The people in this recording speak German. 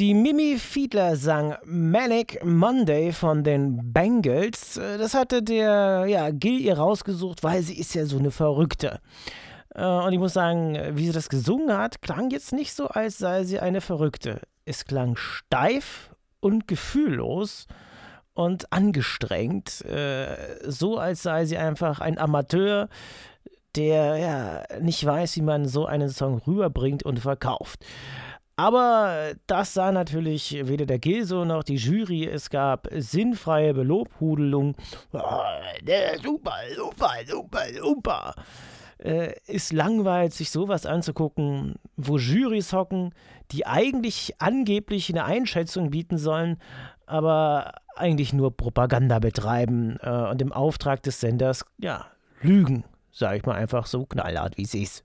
Die Mimi Fiedler sang Manic Monday von den Bengals. Äh, das hatte der ja, Gil ihr rausgesucht, weil sie ist ja so eine Verrückte. Äh, und ich muss sagen, wie sie das gesungen hat, klang jetzt nicht so, als sei sie eine Verrückte. Es klang steif und gefühllos und angestrengt, äh, so als sei sie einfach ein Amateur, der ja nicht weiß, wie man so einen Song rüberbringt und verkauft. Aber das sah natürlich weder der Gilso noch die Jury. Es gab sinnfreie Belobhudelung. Oh, super, super, super, super. Äh, ist langweilig, sich sowas anzugucken, wo Jurys hocken, die eigentlich angeblich eine Einschätzung bieten sollen, aber eigentlich nur Propaganda betreiben äh, und im Auftrag des Senders, ja, lügen, Sag ich mal einfach so knallhart, wie sie ist.